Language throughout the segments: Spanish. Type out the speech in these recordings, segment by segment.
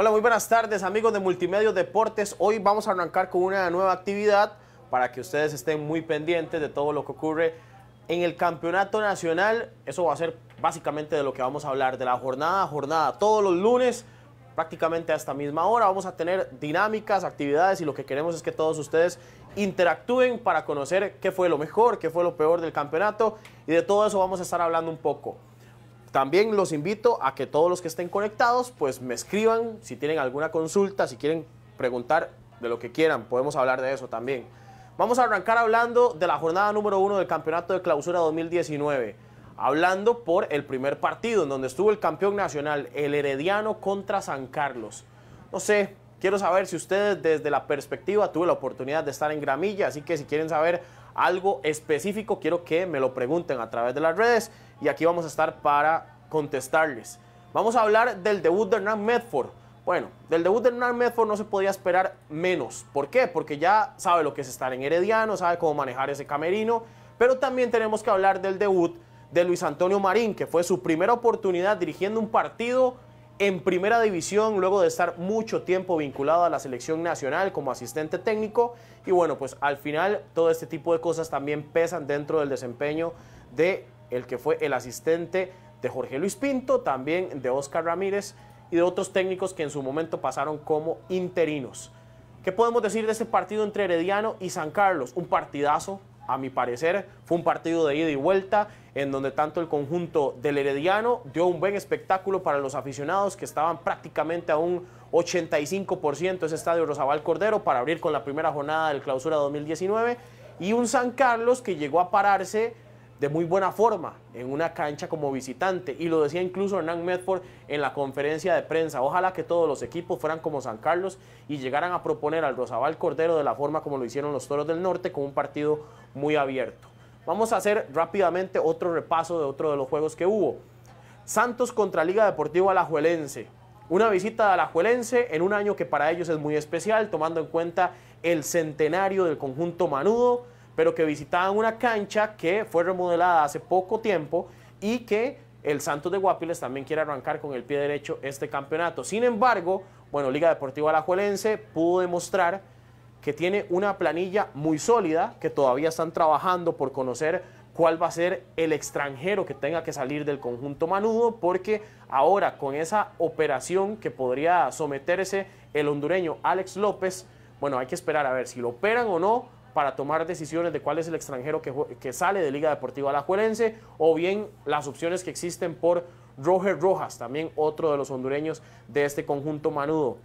Hola, muy buenas tardes amigos de Multimedia Deportes. Hoy vamos a arrancar con una nueva actividad para que ustedes estén muy pendientes de todo lo que ocurre en el Campeonato Nacional. Eso va a ser básicamente de lo que vamos a hablar, de la jornada a jornada. Todos los lunes, prácticamente a esta misma hora, vamos a tener dinámicas, actividades y lo que queremos es que todos ustedes interactúen para conocer qué fue lo mejor, qué fue lo peor del campeonato y de todo eso vamos a estar hablando un poco. También los invito a que todos los que estén conectados, pues me escriban si tienen alguna consulta, si quieren preguntar de lo que quieran, podemos hablar de eso también. Vamos a arrancar hablando de la jornada número uno del Campeonato de Clausura 2019, hablando por el primer partido en donde estuvo el campeón nacional, el Herediano contra San Carlos. No sé, quiero saber si ustedes desde la perspectiva, tuve la oportunidad de estar en Gramilla, así que si quieren saber algo específico, quiero que me lo pregunten a través de las redes y aquí vamos a estar para contestarles. Vamos a hablar del debut de Hernán Medford. Bueno, del debut de Hernán Medford no se podía esperar menos. ¿Por qué? Porque ya sabe lo que es estar en Herediano, sabe cómo manejar ese camerino, pero también tenemos que hablar del debut de Luis Antonio Marín, que fue su primera oportunidad dirigiendo un partido en primera división luego de estar mucho tiempo vinculado a la selección nacional como asistente técnico. Y bueno, pues al final todo este tipo de cosas también pesan dentro del desempeño de el que fue el asistente de Jorge Luis Pinto, también de Oscar Ramírez y de otros técnicos que en su momento pasaron como interinos. ¿Qué podemos decir de este partido entre Herediano y San Carlos? Un partidazo, a mi parecer. Fue un partido de ida y vuelta, en donde tanto el conjunto del Herediano dio un buen espectáculo para los aficionados que estaban prácticamente a un 85% ese estadio Rosabal Cordero para abrir con la primera jornada del clausura 2019. Y un San Carlos que llegó a pararse de muy buena forma en una cancha como visitante. Y lo decía incluso Hernán Medford en la conferencia de prensa. Ojalá que todos los equipos fueran como San Carlos y llegaran a proponer al Rosabal Cordero de la forma como lo hicieron los Toros del Norte con un partido muy abierto. Vamos a hacer rápidamente otro repaso de otro de los juegos que hubo. Santos contra Liga Deportiva Alajuelense. Una visita de Alajuelense en un año que para ellos es muy especial, tomando en cuenta el centenario del conjunto Manudo pero que visitaban una cancha que fue remodelada hace poco tiempo y que el Santos de Guapiles también quiere arrancar con el pie derecho este campeonato. Sin embargo, bueno, Liga Deportiva Alajuelense pudo demostrar que tiene una planilla muy sólida, que todavía están trabajando por conocer cuál va a ser el extranjero que tenga que salir del conjunto manudo, porque ahora con esa operación que podría someterse el hondureño Alex López, bueno, hay que esperar a ver si lo operan o no, para tomar decisiones de cuál es el extranjero que, sale de Liga Deportiva Alajuelense o bien las opciones que existen por Roger Rojas, también otro de los hondureños de este conjunto manudo.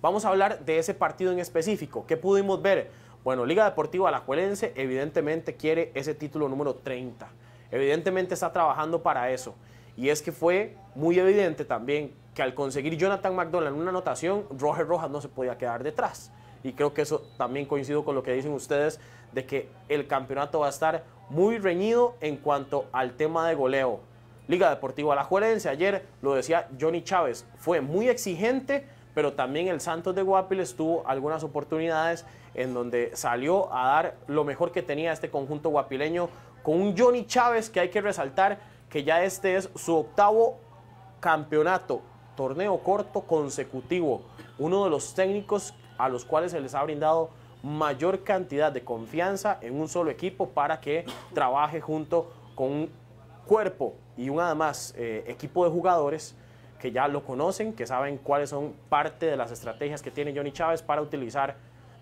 Vamos a hablar de ese partido en específico. ¿Qué pudimos ver? Bueno, Liga Deportiva Alajuelense evidentemente quiere ese título número 30. Evidentemente está trabajando para eso. Y es que fue muy evidente también que al conseguir Jonathan McDonald una anotación, Roger Rojas no se podía quedar detrás y creo que eso también coincido con lo que dicen ustedes, de que el campeonato va a estar muy reñido en cuanto al tema de goleo. Liga Deportiva La Alajuelense, ayer lo decía Johnny Chávez, fue muy exigente, pero también el Santos de Guapiles tuvo algunas oportunidades en donde salió a dar lo mejor que tenía este conjunto guapileño con un Johnny Chávez que hay que resaltar que ya este es su octavo campeonato, torneo corto consecutivo, uno de los técnicos a los cuales se les ha brindado mayor cantidad de confianza en un solo equipo para que trabaje junto con un cuerpo y un además eh, equipo de jugadores que ya lo conocen, que saben cuáles son parte de las estrategias que tiene Johnny Chávez para utilizar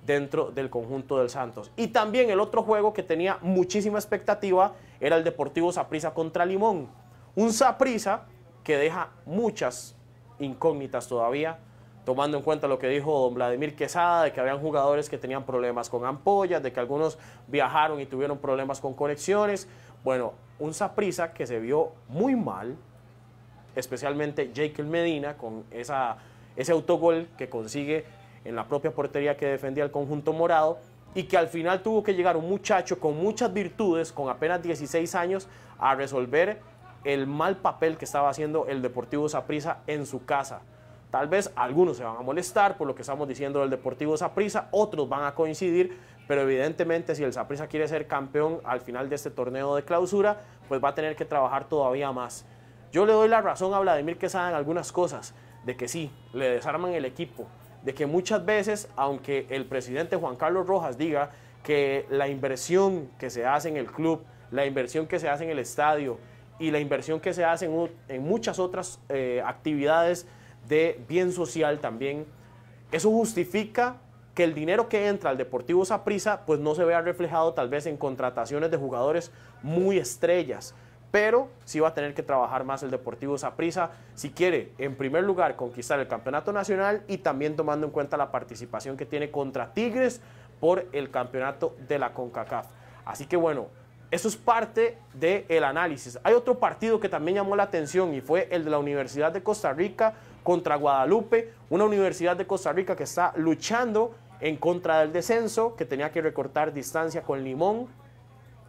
dentro del conjunto del Santos. Y también el otro juego que tenía muchísima expectativa era el Deportivo Saprissa contra Limón. Un Saprissa que deja muchas incógnitas todavía tomando en cuenta lo que dijo don Vladimir Quesada, de que habían jugadores que tenían problemas con ampollas, de que algunos viajaron y tuvieron problemas con conexiones. Bueno, un Saprisa que se vio muy mal, especialmente Jekyll Medina, con ese autogol que consigue en la propia portería que defendía el conjunto morado, y que al final tuvo que llegar un muchacho con muchas virtudes, con apenas 16 años, a resolver el mal papel que estaba haciendo el Deportivo Saprisa en su casa. Tal vez algunos se van a molestar por lo que estamos diciendo del Deportivo Saprissa, otros van a coincidir, pero evidentemente si el Saprissa quiere ser campeón al final de este torneo de clausura, pues va a tener que trabajar todavía más. Yo le doy la razón a Vladimir Quesada en algunas cosas, de que sí, le desarman el equipo, de que muchas veces, aunque el presidente Juan Carlos Rojas diga que la inversión que se hace en el club, la inversión que se hace en el estadio y la inversión que se hace en, muchas otras eh, actividades, de bien social también. Eso justifica que el dinero que entra al Deportivo Saprissa pues no se vea reflejado tal vez en contrataciones de jugadores muy estrellas, pero sí va a tener que trabajar más el Deportivo Saprissa si quiere, en primer lugar, conquistar el campeonato nacional y también tomando en cuenta la participación que tiene contra Tigres por el campeonato de la CONCACAF. Así que bueno, eso es parte del el análisis. Hay otro partido que también llamó la atención y fue el de la Universidad de Costa Rica contra Guadalupe, una universidad de Costa Rica que está luchando en contra del descenso, que tenía que recortar distancia con Limón.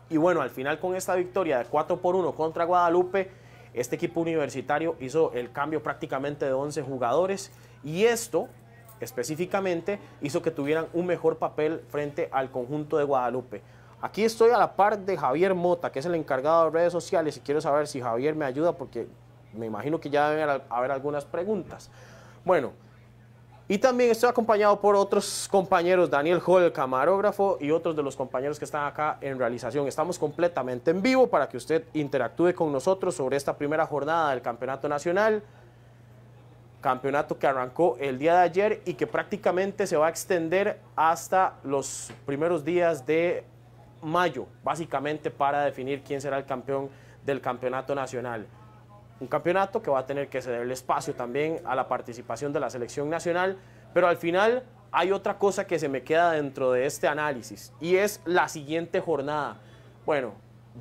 Y bueno, al final con esta victoria de 4 por 1 contra Guadalupe, este equipo universitario hizo el cambio prácticamente de 11 jugadores y esto específicamente hizo que tuvieran un mejor papel frente al conjunto de Guadalupe. Aquí estoy a la par de Javier Mota, que es el encargado de redes sociales y quiero saber si Javier me ayuda porque me imagino que ya deben haber algunas preguntas. Bueno, y también estoy acompañado por otros compañeros, Daniel Hall, camarógrafo, y otros de los compañeros que están acá en realización. Estamos completamente en vivo para que usted interactúe con nosotros sobre esta primera jornada del Campeonato Nacional. Campeonato que arrancó el día de ayer y que prácticamente se va a extender hasta los primeros días de mayo, básicamente para definir quién será el campeón del Campeonato Nacional. Un campeonato que va a tener que ceder el espacio también a la participación de la selección nacional, pero al final hay otra cosa que se me queda dentro de este análisis y es la siguiente jornada. Bueno,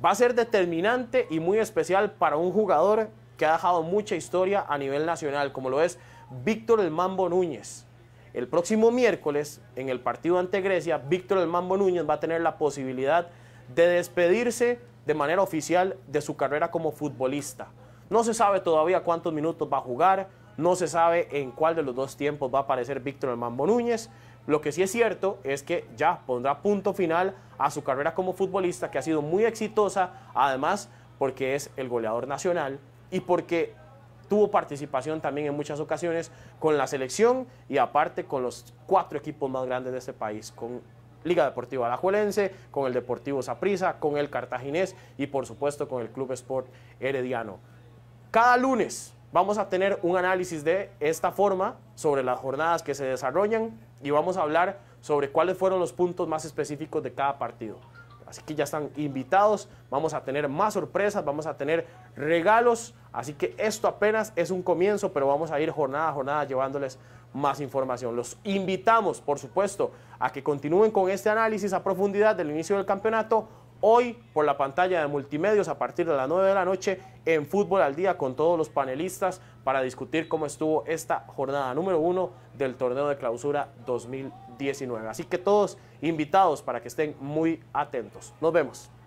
va a ser determinante y muy especial para un jugador que ha dejado mucha historia a nivel nacional, como lo es Víctor el Mambo Núñez. El próximo miércoles, en el partido ante Grecia, Víctor el Mambo Núñez va a tener la posibilidad de despedirse de manera oficial de su carrera como futbolista. No se sabe todavía cuántos minutos va a jugar, no se sabe en cuál de los dos tiempos va a aparecer Víctor El Núñez. Lo que sí es cierto es que ya pondrá punto final a su carrera como futbolista, que ha sido muy exitosa, además porque es el goleador nacional y porque tuvo participación también en muchas ocasiones con la selección y aparte con los cuatro equipos más grandes de este país, con Liga Deportiva Alajuelense, con el Deportivo Saprissa, con el Cartaginés y por supuesto con el Club Sport Herediano. Cada lunes vamos a tener un análisis de esta forma sobre las jornadas que se desarrollan y vamos a hablar sobre cuáles fueron los puntos más específicos de cada partido. Así que ya están invitados, vamos a tener más sorpresas, vamos a tener regalos, así que esto apenas es un comienzo, pero vamos a ir jornada a jornada llevándoles más información. Los invitamos, por supuesto, a que continúen con este análisis a profundidad del inicio del campeonato hoy por la pantalla de multimedios a partir de las 9 de la noche en Fútbol al Día con todos los panelistas para discutir cómo estuvo esta jornada número uno del torneo de clausura 2019. Así que todos invitados para que estén muy atentos. Nos vemos.